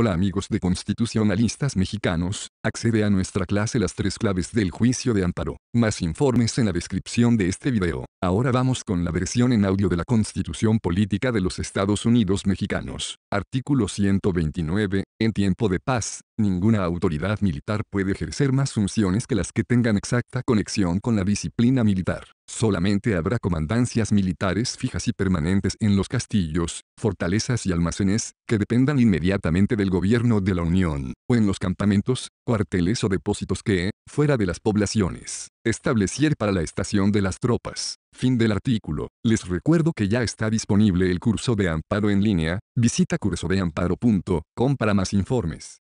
Hola amigos de constitucionalistas mexicanos, accede a nuestra clase Las tres claves del juicio de Amparo. Más informes en la descripción de este video. Ahora vamos con la versión en audio de la Constitución Política de los Estados Unidos Mexicanos. Artículo 129. En tiempo de paz, ninguna autoridad militar puede ejercer más funciones que las que tengan exacta conexión con la disciplina militar. Solamente habrá comandancias militares fijas y permanentes en los castillos, fortalezas y almacenes, que dependan inmediatamente del gobierno de la Unión, o en los campamentos, cuarteles o depósitos que, fuera de las poblaciones, establecier para la estación de las tropas. Fin del artículo. Les recuerdo que ya está disponible el curso de amparo en línea, visita cursodeamparo.com para más informes.